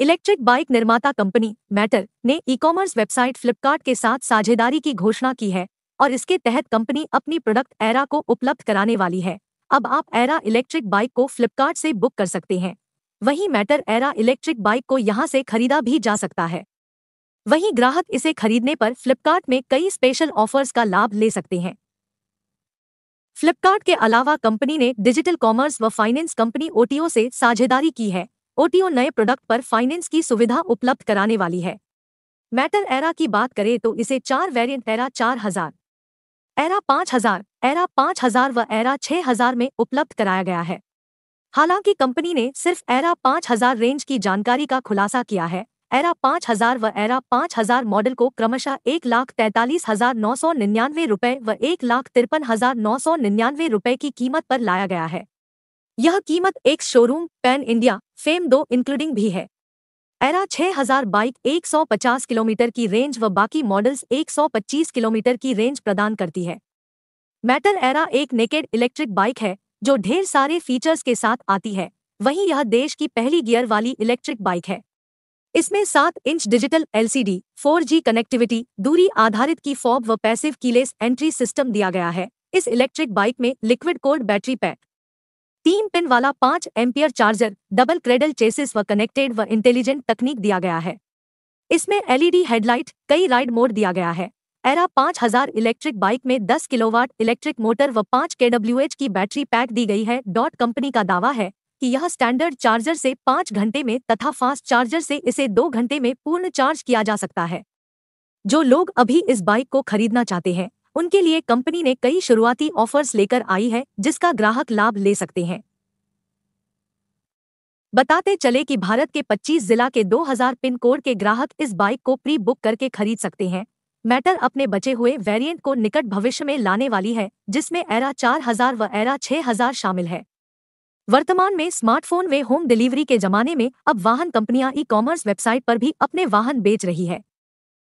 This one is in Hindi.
इलेक्ट्रिक बाइक निर्माता कंपनी मैटर ने ई कॉमर्स वेबसाइट फ्लिपकार्ट के साथ साझेदारी की घोषणा की है और इसके तहत कंपनी अपनी प्रोडक्ट एरा को उपलब्ध कराने वाली है अब आप एरा इलेक्ट्रिक बाइक को फ्लिपकार्ट से बुक कर सकते हैं वहीं मैटर एरा इलेक्ट्रिक बाइक को यहाँ से खरीदा भी जा सकता है वहीं ग्राहक इसे खरीदने पर फ्लिपकार्ट में कई स्पेशल ऑफर्स का लाभ ले सकते हैं फ्लिपकार्ट के अलावा कंपनी ने डिजिटल कॉमर्स व फाइनेंस कंपनी ओटीओ से साझेदारी की है ओटीओ नए प्रोडक्ट पर फाइनेंस की सुविधा उपलब्ध कराने वाली है मेटल एरा की बात करें तो इसे चार वेरिएंट एरा चार हजार एरा पांच हजार एरा पांच हजार व एरा छह हजार में उपलब्ध कराया गया है हालांकि कंपनी ने सिर्फ एरा पांच हजार रेंज की जानकारी का खुलासा किया है एरा पाँच हजार व एरा पांच हजार मॉडल को क्रमशः एक लाख तैतालीस हजार नौ सौ निन्यानवे रुपए व एक लाख तिरपन हजार नौ सौ निन्यानवे रुपए की कीमत पर लाया गया है यह कीमत एक शोरूम पैन इंडिया फेम दो इंक्लूडिंग भी है एरा 6000 बाइक 150 किलोमीटर की रेंज व बाकी मॉडल्स 125 किलोमीटर की रेंज प्रदान करती है मैटर एरा एक नेकेड इलेक्ट्रिक बाइक है जो ढेर सारे फीचर्स के साथ आती है वहीं यह देश की पहली गियर वाली इलेक्ट्रिक बाइक है इसमें सात inch digital LCD, 4G connectivity दूरी आधारित की फॉब व पैसिव कीलेस एंट्री सिस्टम दिया गया है इस इलेक्ट्रिक बाइक में लिक्विड कोल्ड बैटरी पैक तीन पिन वाला पांच ampere charger double cradle chassis व कनेक्टेड व इंटेलिजेंट तकनीक दिया गया है इसमें एलईडी हेडलाइट कई राइड मोड दिया गया है एरा 5000 इलेक्ट्रिक बाइक में 10 किलोवाट इलेक्ट्रिक मोटर व 5 के की बैटरी पैक दी गई है डॉट कंपनी का दावा है कि यह स्टैंडर्ड चार्जर से 5 घंटे में तथा फास्ट चार्जर से इसे 2 घंटे में पूर्ण चार्ज किया जा सकता है जो लोग अभी इस बाइक को खरीदना चाहते हैं उनके लिए कंपनी ने कई शुरुआती ऑफर्स लेकर आई है जिसका ग्राहक लाभ ले सकते हैं बताते चले कि भारत के 25 जिला के 2000 पिन कोड के ग्राहक इस बाइक को प्री बुक करके खरीद सकते हैं मैटर अपने बचे हुए वेरिएंट को निकट भविष्य में लाने वाली है जिसमें एरा 4000 व एरा 6000 शामिल है वर्तमान में स्मार्टफोन वे होम डिलीवरी के जमाने में अब वाहन कंपनियां ई कॉमर्स वेबसाइट पर भी अपने वाहन बेच रही है